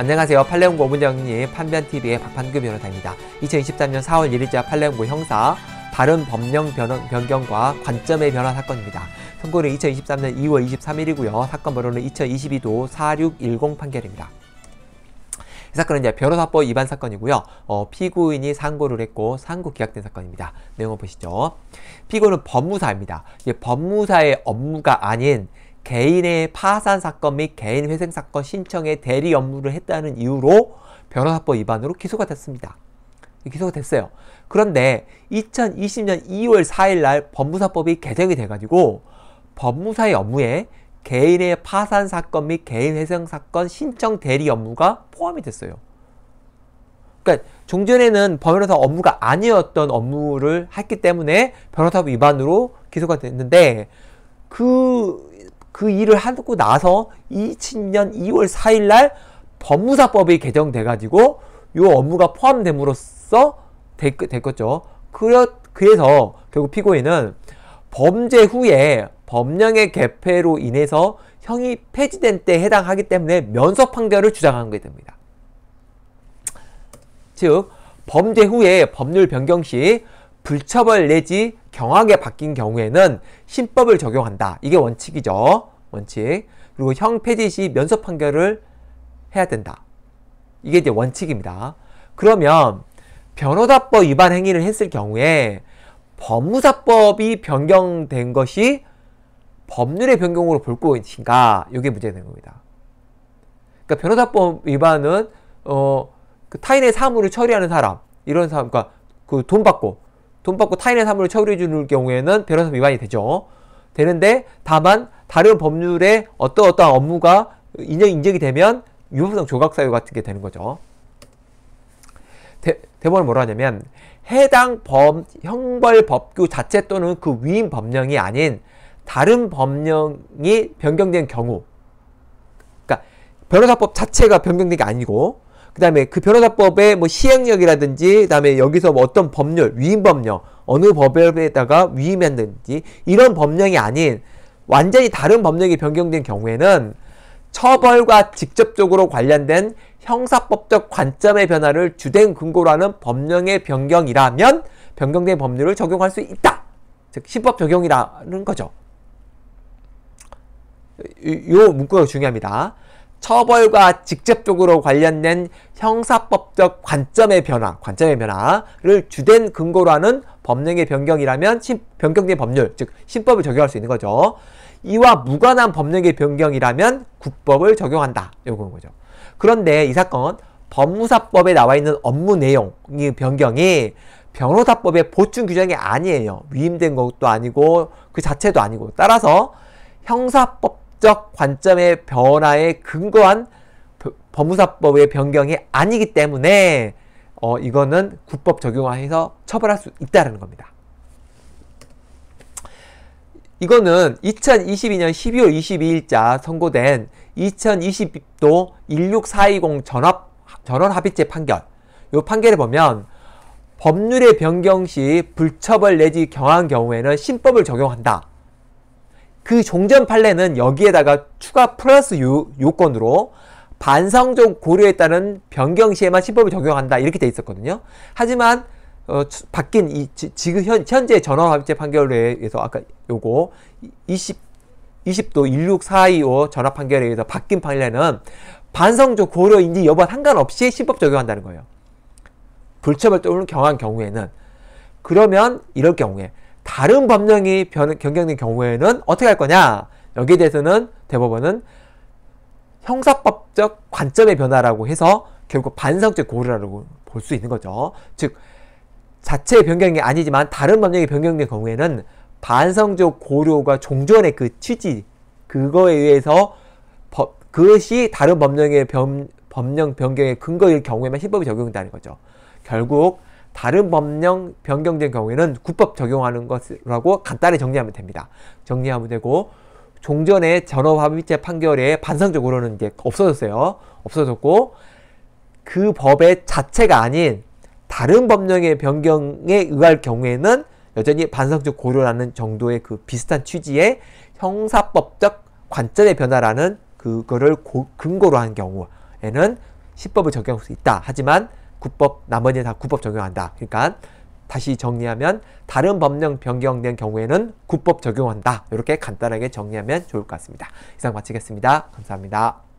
안녕하세요. 팔레옹고 문정님 판변TV의 박판규 변호사입니다. 2023년 4월 1일자 팔레옹고 형사 다른 법령 변경과 관점의 변화 사건입니다. 선고는 2023년 2월 23일이고요. 사건 번호는 2022도 4610 판결입니다. 이 사건은 이제 변호사법 위반 사건이고요. 어, 피고인이 상고를 했고 상고 기각된 사건입니다. 내용을 보시죠. 피고는 법무사입니다. 법무사의 업무가 아닌 개인의 파산 사건 및 개인 회생 사건 신청에 대리 업무를 했다는 이유로 변호사법 위반으로 기소가 됐습니다. 기소가 됐어요. 그런데 2020년 2월 4일 날 법무사법이 개정이 돼가지고 법무사의 업무에 개인의 파산 사건 및 개인 회생 사건 신청 대리 업무가 포함이 됐어요. 그러니까 종전에는 변호사 업무가 아니었던 업무를 했기 때문에 변호사법 위반으로 기소가 됐는데 그그 일을 하고 나서 2000년 2월 4일 날 법무사법이 개정돼 가지고 요 업무가 포함됨으로써 됐, 됐겠죠. 그래, 그래서 결국 피고인은 범죄 후에 법령의 개폐로 인해서 형이 폐지된 때 해당하기 때문에 면소 판결을 주장하게 됩니다. 즉 범죄 후에 법률 변경 시 불처벌 내지 경하게 바뀐 경우에는 신법을 적용한다. 이게 원칙이죠. 원칙. 그리고 형 폐지 시 면소 판결을 해야 된다. 이게 이제 원칙입니다. 그러면 변호사법 위반 행위를 했을 경우에 법무사법이 변경된 것이 법률의 변경으로 볼 것인가? 이게 문제는 겁니다. 그러니까 변호사법 위반은 어, 그 타인의 사무를 처리하는 사람 이런 사람, 그러니까 그 돈 받고 돈 받고 타인의 사물을 처리해 줄 경우에는 변호사 위반이 되죠. 되는데 다만 다른 법률의 어떠어떠한 업무가 인정, 인정이 되면 유법상 조각사유 같은 게 되는 거죠. 대, 대법원은 뭐라 하냐면 해당 범, 형벌 법규 자체 또는 그 위임 법령이 아닌 다른 법령이 변경된 경우 그러니까 변호사법 자체가 변경된 게 아니고 그 다음에 그 변호사법의 뭐 시행령이라든지 그 다음에 여기서 뭐 어떤 법률, 위임법령 어느 법에다가 위임했는지 이런 법령이 아닌 완전히 다른 법령이 변경된 경우에는 처벌과 직접적으로 관련된 형사법적 관점의 변화를 주된 근거로 하는 법령의 변경이라면 변경된 법률을 적용할 수 있다. 즉 신법 적용이라는 거죠. 이, 이 문구가 중요합니다. 처벌과 직접적으로 관련된 형사법적 관점의 변화, 관점의 변화를 주된 근거로 하는 법령의 변경이라면 신, 변경된 법률, 즉 신법을 적용할 수 있는 거죠. 이와 무관한 법령의 변경이라면 국법을 적용한다. 요건 거죠. 그런데 이 사건 법무사법에 나와 있는 업무 내용이 변경이 변호사법의 보충 규정이 아니에요. 위임된 것도 아니고 그 자체도 아니고 따라서 형사법 법적 관점의 변화에 근거한 법무사법의 변경이 아니기 때문에 어, 이거는 국법 적용화해서 처벌할 수 있다는 겁니다. 이거는 2022년 12월 22일자 선고된 2020도 16420 전합, 전원 합의체 판결 이 판결에 보면 법률의 변경 시 불처벌 내지 경한 경우에는 신법을 적용한다. 그 종전 판례는 여기에다가 추가 플러스 요, 요건으로 반성적 고려에 따른 변경 시에만 신법이 적용한다 이렇게 돼 있었거든요. 하지만 어, 바뀐 이 지금 현, 현재 전원합의체 판결에 의해서 아까 요거 20 20도 16425 전합 판결에 의해서 바뀐 판례는 반성적 고려인지 여부와 상관없이 신법 적용한다는 거예요. 불처벌 또는 경한 경우에는 그러면 이럴 경우에 다른 법령이 변, 경된 경우에는 어떻게 할 거냐? 여기에 대해서는 대법원은 형사법적 관점의 변화라고 해서 결국 반성적 고려라고 볼 수 있는 거죠. 즉자체 변경이 아니지만 다른 법령이 변경된 경우에는 반성적 고려가 종전의 그 취지 그거에 의해서 법, 그것이 다른 법령의 변, 법령 변경의 근거일 경우에만 신법이 적용된다는 거죠. 결국 다른 법령 변경된 경우에는 국법 적용하는 것이라고 간단히 정리하면 됩니다. 정리하면 되고 종전의 전업합의체 판결에 반상적으로는 이제 없어졌어요. 없어졌고 그 법의 자체가 아닌 다른 법령의 변경에 의할 경우에는 여전히 반성적 고려라는 정도의 그 비슷한 취지의 형사법적 관점의 변화라는 그거를 고, 근거로 한 경우에는 시법을 적용할 수 있다. 하지만 국법 나머지는 다 국법 적용한다. 그러니까 다시 정리하면 다른 법령 변경된 경우에는 국법 적용한다. 이렇게 간단하게 정리하면 좋을 것 같습니다. 이상 마치겠습니다. 감사합니다.